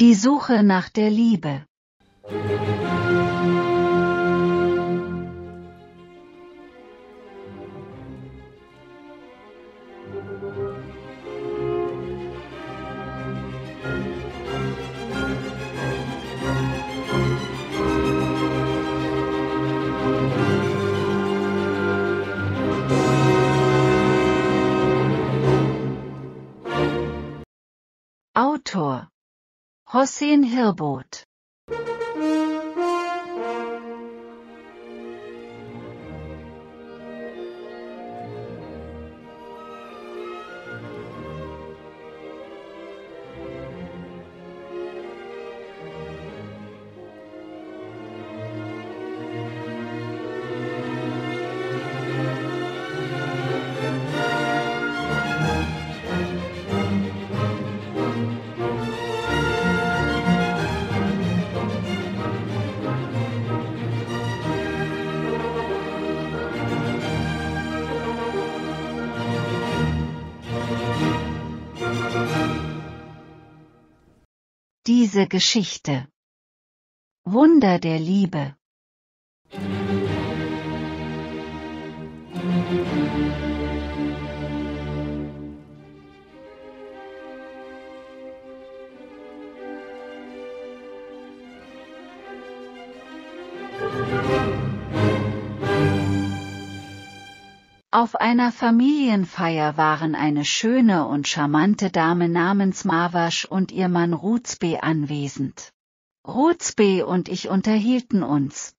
Die Suche nach der Liebe. Hossein Hilbert Diese Geschichte. Wunder der Liebe. Musik Auf einer Familienfeier waren eine schöne und charmante Dame namens Marwasch und ihr Mann Rutzbe anwesend. Rutzbe und ich unterhielten uns.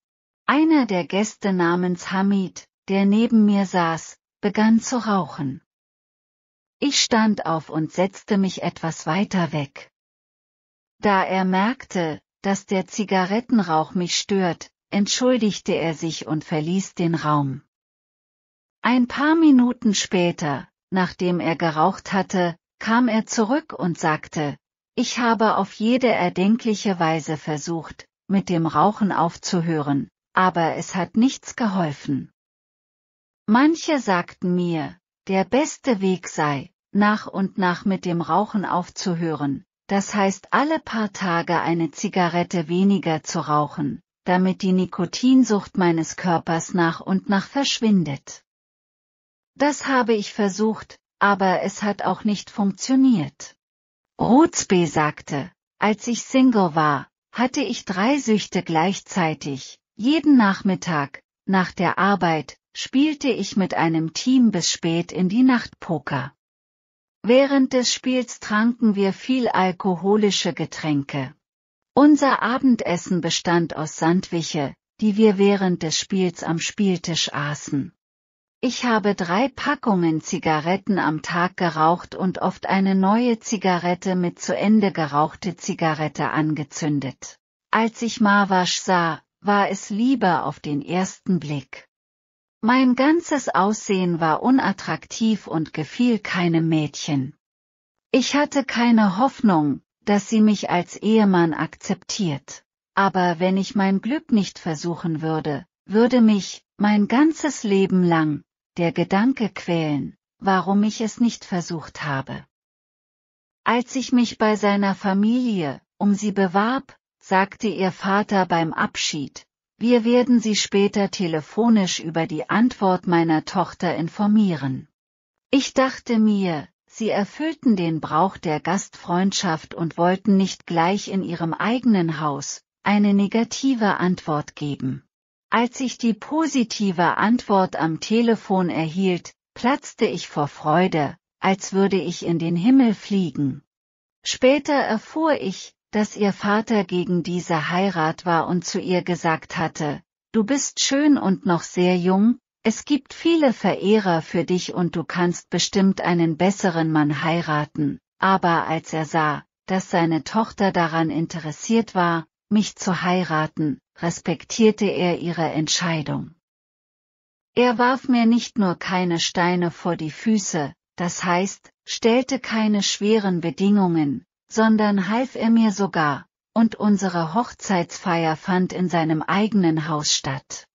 Einer der Gäste namens Hamid, der neben mir saß, begann zu rauchen. Ich stand auf und setzte mich etwas weiter weg. Da er merkte, dass der Zigarettenrauch mich stört, entschuldigte er sich und verließ den Raum. Ein paar Minuten später, nachdem er geraucht hatte, kam er zurück und sagte, ich habe auf jede erdenkliche Weise versucht, mit dem Rauchen aufzuhören, aber es hat nichts geholfen. Manche sagten mir, der beste Weg sei, nach und nach mit dem Rauchen aufzuhören, das heißt alle paar Tage eine Zigarette weniger zu rauchen, damit die Nikotinsucht meines Körpers nach und nach verschwindet. Das habe ich versucht, aber es hat auch nicht funktioniert. Rutzbe sagte, als ich Single war, hatte ich drei Süchte gleichzeitig. Jeden Nachmittag, nach der Arbeit, spielte ich mit einem Team bis spät in die Nacht Poker. Während des Spiels tranken wir viel alkoholische Getränke. Unser Abendessen bestand aus Sandwiche, die wir während des Spiels am Spieltisch aßen. Ich habe drei Packungen Zigaretten am Tag geraucht und oft eine neue Zigarette mit zu Ende gerauchte Zigarette angezündet. Als ich Marwasch sah, war es lieber auf den ersten Blick. Mein ganzes Aussehen war unattraktiv und gefiel keinem Mädchen. Ich hatte keine Hoffnung, dass sie mich als Ehemann akzeptiert. Aber wenn ich mein Glück nicht versuchen würde, würde mich, mein ganzes Leben lang, der Gedanke quälen, warum ich es nicht versucht habe. Als ich mich bei seiner Familie, um sie bewarb, sagte ihr Vater beim Abschied, wir werden Sie später telefonisch über die Antwort meiner Tochter informieren. Ich dachte mir, Sie erfüllten den Brauch der Gastfreundschaft und wollten nicht gleich in Ihrem eigenen Haus eine negative Antwort geben. Als ich die positive Antwort am Telefon erhielt, platzte ich vor Freude, als würde ich in den Himmel fliegen. Später erfuhr ich, dass ihr Vater gegen diese Heirat war und zu ihr gesagt hatte, du bist schön und noch sehr jung, es gibt viele Verehrer für dich und du kannst bestimmt einen besseren Mann heiraten, aber als er sah, dass seine Tochter daran interessiert war, mich zu heiraten, respektierte er ihre Entscheidung. Er warf mir nicht nur keine Steine vor die Füße, das heißt, stellte keine schweren Bedingungen, sondern half er mir sogar, und unsere Hochzeitsfeier fand in seinem eigenen Haus statt.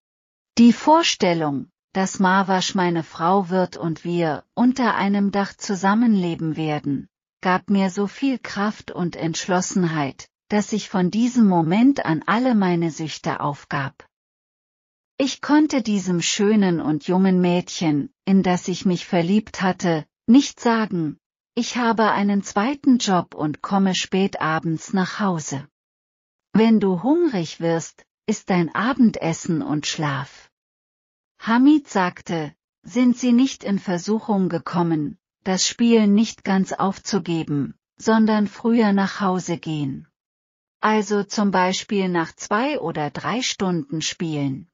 Die Vorstellung, dass Marwasch meine Frau wird und wir unter einem Dach zusammenleben werden, gab mir so viel Kraft und Entschlossenheit, dass ich von diesem Moment an alle meine Süchte aufgab. Ich konnte diesem schönen und jungen Mädchen, in das ich mich verliebt hatte, nicht sagen, ich habe einen zweiten Job und komme spät abends nach Hause. Wenn du hungrig wirst, ist dein Abendessen und Schlaf. Hamid sagte, sind sie nicht in Versuchung gekommen, das Spiel nicht ganz aufzugeben, sondern früher nach Hause gehen. Also zum Beispiel nach zwei oder drei Stunden spielen.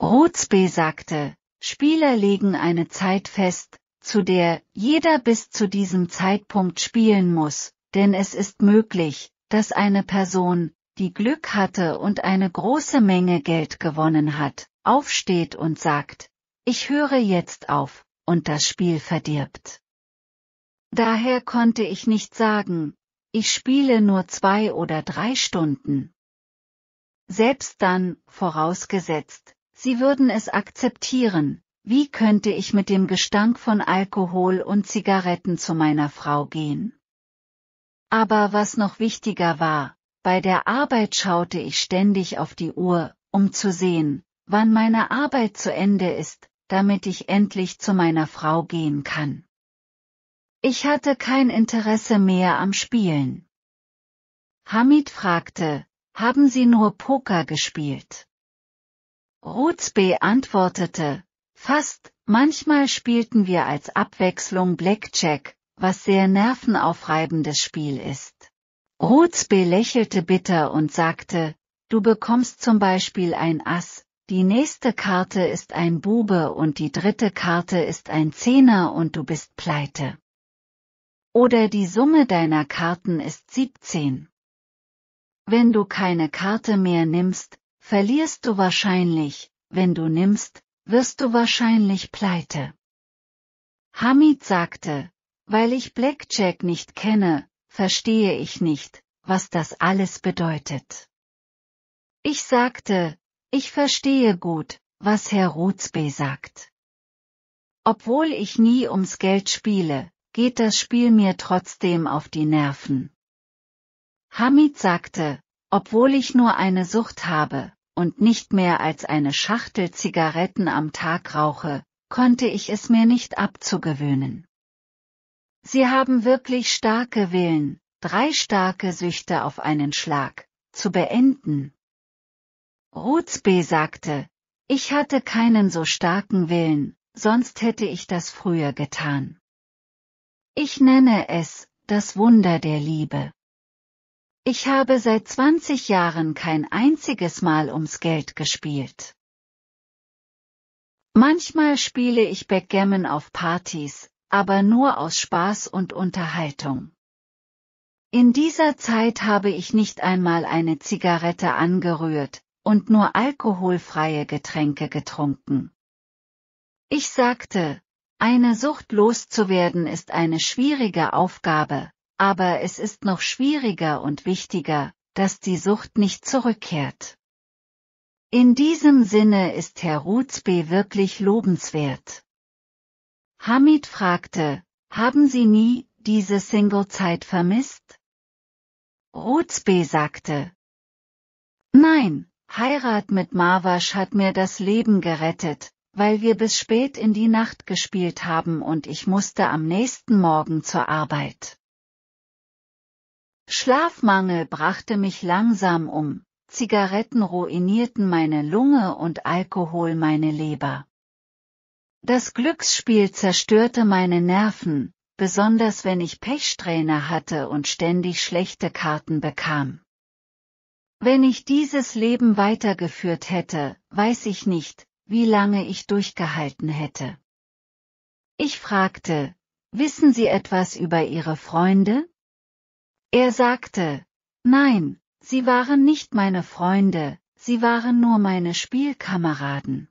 Rotzbe sagte, Spieler legen eine Zeit fest, zu der jeder bis zu diesem Zeitpunkt spielen muss, denn es ist möglich, dass eine Person, die Glück hatte und eine große Menge Geld gewonnen hat, aufsteht und sagt, ich höre jetzt auf, und das Spiel verdirbt. Daher konnte ich nicht sagen, ich spiele nur zwei oder drei Stunden. Selbst dann, vorausgesetzt, Sie würden es akzeptieren, wie könnte ich mit dem Gestank von Alkohol und Zigaretten zu meiner Frau gehen? Aber was noch wichtiger war, bei der Arbeit schaute ich ständig auf die Uhr, um zu sehen, wann meine Arbeit zu Ende ist, damit ich endlich zu meiner Frau gehen kann. Ich hatte kein Interesse mehr am Spielen. Hamid fragte, haben Sie nur Poker gespielt? Rutz antwortete, fast, manchmal spielten wir als Abwechslung Blackjack, was sehr nervenaufreibendes Spiel ist. Rutzbe lächelte bitter und sagte, du bekommst zum Beispiel ein Ass, die nächste Karte ist ein Bube und die dritte Karte ist ein Zehner und du bist pleite. Oder die Summe deiner Karten ist 17. Wenn du keine Karte mehr nimmst, verlierst du wahrscheinlich, wenn du nimmst, wirst du wahrscheinlich pleite. Hamid sagte, weil ich Blackjack nicht kenne, verstehe ich nicht, was das alles bedeutet. Ich sagte, ich verstehe gut, was Herr Rutzbe sagt. Obwohl ich nie ums Geld spiele, geht das Spiel mir trotzdem auf die Nerven. Hamid sagte, obwohl ich nur eine Sucht habe, und nicht mehr als eine Schachtel Zigaretten am Tag rauche, konnte ich es mir nicht abzugewöhnen. Sie haben wirklich starke Willen, drei starke Süchte auf einen Schlag, zu beenden. Ruzbe sagte, ich hatte keinen so starken Willen, sonst hätte ich das früher getan. Ich nenne es das Wunder der Liebe. Ich habe seit 20 Jahren kein einziges Mal ums Geld gespielt. Manchmal spiele ich Backgammon auf Partys, aber nur aus Spaß und Unterhaltung. In dieser Zeit habe ich nicht einmal eine Zigarette angerührt und nur alkoholfreie Getränke getrunken. Ich sagte, eine Sucht loszuwerden ist eine schwierige Aufgabe, aber es ist noch schwieriger und wichtiger, dass die Sucht nicht zurückkehrt. In diesem Sinne ist Herr Rutzbe wirklich lobenswert. Hamid fragte, haben Sie nie diese Single-Zeit vermisst? Rutzbe sagte, Nein, Heirat mit Marwasch hat mir das Leben gerettet, weil wir bis spät in die Nacht gespielt haben und ich musste am nächsten Morgen zur Arbeit. Schlafmangel brachte mich langsam um, Zigaretten ruinierten meine Lunge und Alkohol meine Leber. Das Glücksspiel zerstörte meine Nerven, besonders wenn ich Pechsträhne hatte und ständig schlechte Karten bekam. Wenn ich dieses Leben weitergeführt hätte, weiß ich nicht, wie lange ich durchgehalten hätte. Ich fragte, wissen Sie etwas über Ihre Freunde? Er sagte, nein, sie waren nicht meine Freunde, sie waren nur meine Spielkameraden.